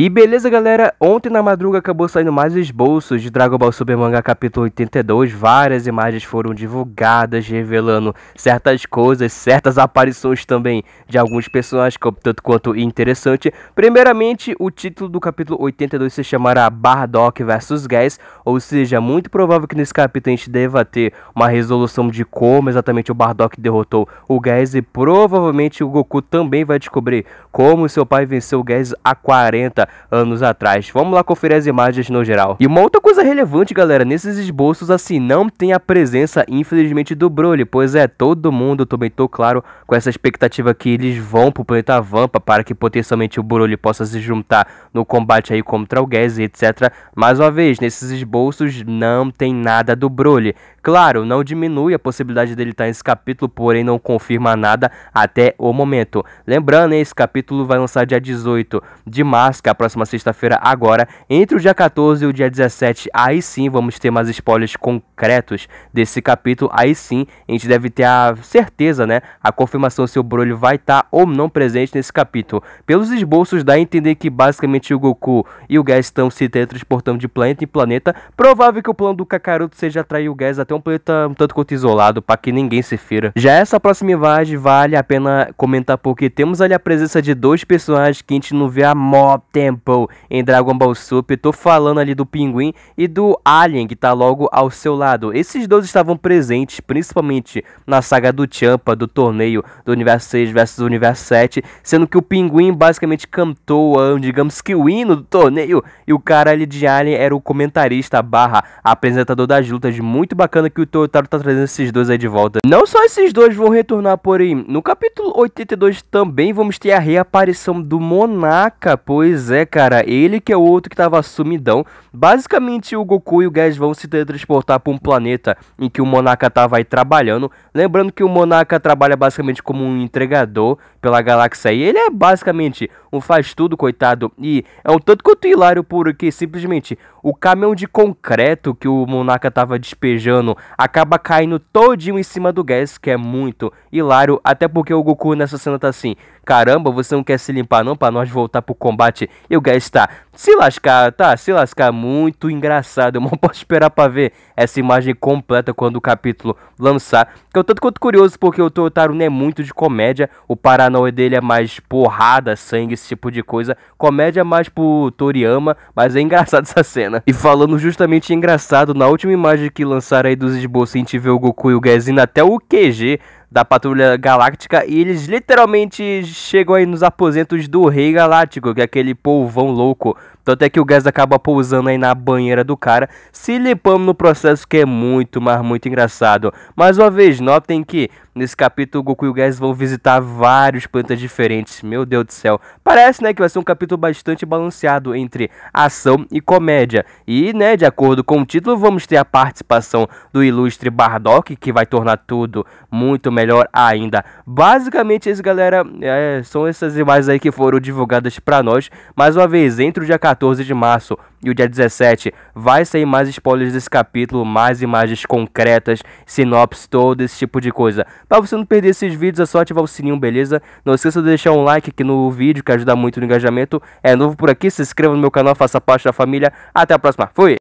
E beleza, galera? Ontem na madruga acabou saindo mais esboços de Dragon Ball Super Manga capítulo 82. Várias imagens foram divulgadas, revelando certas coisas, certas aparições também de alguns personagens, tanto quanto interessante. Primeiramente, o título do capítulo 82 se chamará Bardock vs Gas, ou seja, muito provável que nesse capítulo a gente deva ter uma resolução de como exatamente o Bardock derrotou o Gas e provavelmente o Goku também vai descobrir como seu pai venceu o Gas a 40 anos atrás. Vamos lá conferir as imagens no geral. E uma outra coisa relevante, galera, nesses esboços assim não tem a presença, infelizmente, do Broly, pois é, todo mundo também tô claro com essa expectativa que eles vão pro planeta Vampa para que potencialmente o Broly possa se juntar no combate aí contra o Gaz e etc. Mais uma vez, nesses esboços não tem nada do Broly. Claro, não diminui a possibilidade dele estar tá nesse capítulo, porém não confirma nada até o momento. Lembrando, esse capítulo vai lançar dia 18 de março, a próxima sexta-feira, agora, entre o dia 14 e o dia 17, aí sim vamos ter mais spoilers concretos desse capítulo. Aí sim a gente deve ter a certeza, né? A confirmação se o Broly vai estar tá ou não presente nesse capítulo. Pelos esboços, dá a entender que basicamente o Goku e o Gas estão se teletransportando de planeta em planeta. Provável que o plano do Kakaroto seja atrair o Gas até um planeta um tanto quanto isolado, para que ninguém se fira. Já essa próxima imagem vale a pena comentar porque temos ali a presença de dois personagens que a gente não vê a morte Temple em Dragon Ball Super. Tô falando ali do Pinguim e do Alien, que tá logo ao seu lado. Esses dois estavam presentes, principalmente na saga do Champa, do torneio do Universo 6 versus Universo 7, sendo que o Pinguim basicamente cantou, ah, digamos que o hino do torneio, e o cara ali de Alien era o comentarista barra apresentador das lutas. Muito bacana que o Totaro tá trazendo esses dois aí de volta. Não só esses dois vão retornar, porém, no capítulo 82 também vamos ter a reaparição do Monaca, pois Pois é, cara, ele que é o outro que tava sumidão. Basicamente, o Goku e o Gas vão se teletransportar para um planeta em que o Monaka tava tá aí trabalhando. Lembrando que o Monaka trabalha basicamente como um entregador pela galáxia aí. Ele é basicamente um faz tudo, coitado. E é um tanto quanto hilário porque simplesmente o caminhão de concreto que o Monaka tava despejando acaba caindo todinho em cima do Gas, que é muito hilário. Até porque o Goku nessa cena tá assim: caramba, você não quer se limpar não para nós voltar pro combate? e o gajo tá se lascar, tá se lascar muito engraçado. Eu não posso esperar para ver essa imagem completa quando o capítulo lançar. Que eu tanto quanto curioso porque o Toyotaro não é muito de comédia, o paranoia dele é mais porrada, sangue, esse tipo de coisa. Comédia é mais pro Toriyama, mas é engraçado essa cena. E falando justamente engraçado, na última imagem que lançaram aí dos esboços, a gente vê o Goku e o Gazin até o QG da Patrulha Galáctica e eles literalmente chegam aí nos aposentos do Rei Galáctico, que é aquele polvão louco. Tanto é que o Gas acaba pousando aí na banheira do cara, se limpando no processo que é muito, mas muito engraçado. Mais uma vez, notem que nesse capítulo o Goku e o Gas vão visitar vários planetas diferentes. Meu Deus do céu. Parece, né, que vai ser um capítulo bastante balanceado entre ação e comédia. E, né, de acordo com o título, vamos ter a participação do ilustre Bardock, que vai tornar tudo muito melhor ainda. Basicamente, isso, galera, é, são essas imagens aí que foram divulgadas para nós. Mais uma vez, entre o dia 14 de março e o dia 17, vai sair mais spoilers desse capítulo, mais imagens concretas, sinopse, todo esse tipo de coisa. Para você não perder esses vídeos, é só ativar o sininho, beleza? Não esqueça de deixar um like aqui no vídeo, que ajuda muito no engajamento. É novo por aqui, se inscreva no meu canal, faça parte da família. Até a próxima, fui!